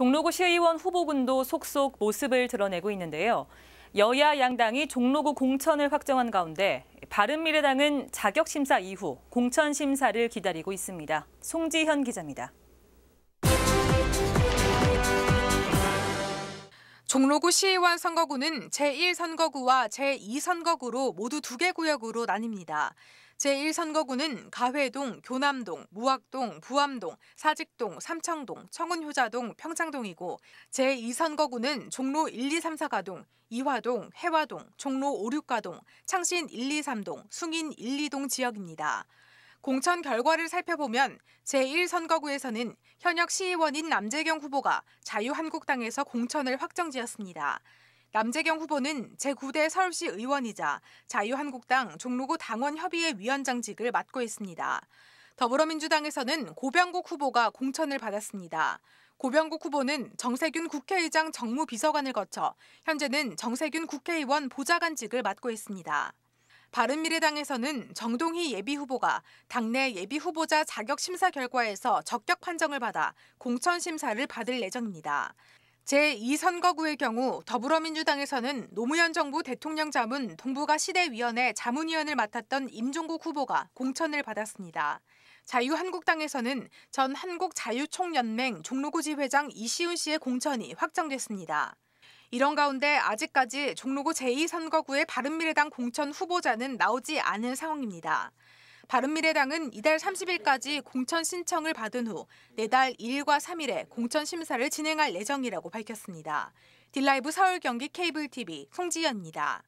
종로구 시의원 후보군도 속속 모습을 드러내고 있는데요. 여야 양당이 종로구 공천을 확정한 가운데 바른미래당은 자격심사 이후 공천심사를 기다리고 있습니다. 송지현 기자입니다. 종로구 시의원 선거구는 제1선거구와 제2선거구로 모두 두 개 구역으로 나뉩니다. 제1선거구는 가회동, 교남동, 무학동, 부암동, 사직동, 삼청동, 청운효자동, 평창동이고 제2선거구는 종로 1, 2, 3, 4가동, 이화동, 해화동, 종로 5, 6가동, 창신 1, 2, 3동, 숭인 1, 2동 지역입니다. 공천 결과를 살펴보면 제1선거구에서는 현역 시의원인 남재경 후보가 자유한국당에서 공천을 확정지었습니다. 남재경 후보는 제9대 서울시 의원이자 자유한국당 종로구 당원협의회 위원장직을 맡고 있습니다. 더불어민주당에서는 고병국 후보가 공천을 받았습니다. 고병국 후보는 정세균 국회의장 정무비서관을 거쳐 현재는 정세균 국회의원 보좌관직을 맡고 있습니다. 바른미래당에서는 정동희 예비후보가 당내 예비후보자 자격심사 결과에서 적격 판정을 받아 공천심사를 받을 예정입니다. 제2선거구의 경우 더불어민주당에서는 노무현 정부 대통령 자문 동북아 시대위원회 자문위원을 맡았던 임종국 후보가 공천을 받았습니다. 자유한국당에서는 전 한국자유총연맹 종로구지 회장 이시훈 씨의 공천이 확정됐습니다. 이런 가운데 아직까지 종로구 제2선거구의 바른미래당 공천 후보자는 나오지 않은 상황입니다. 바른미래당은 이달 30일까지 공천 신청을 받은 후 내달 2일과 3일에 공천 심사를 진행할 예정이라고 밝혔습니다. 딜라이브 서울 경기 케이블 TV 송지연입니다.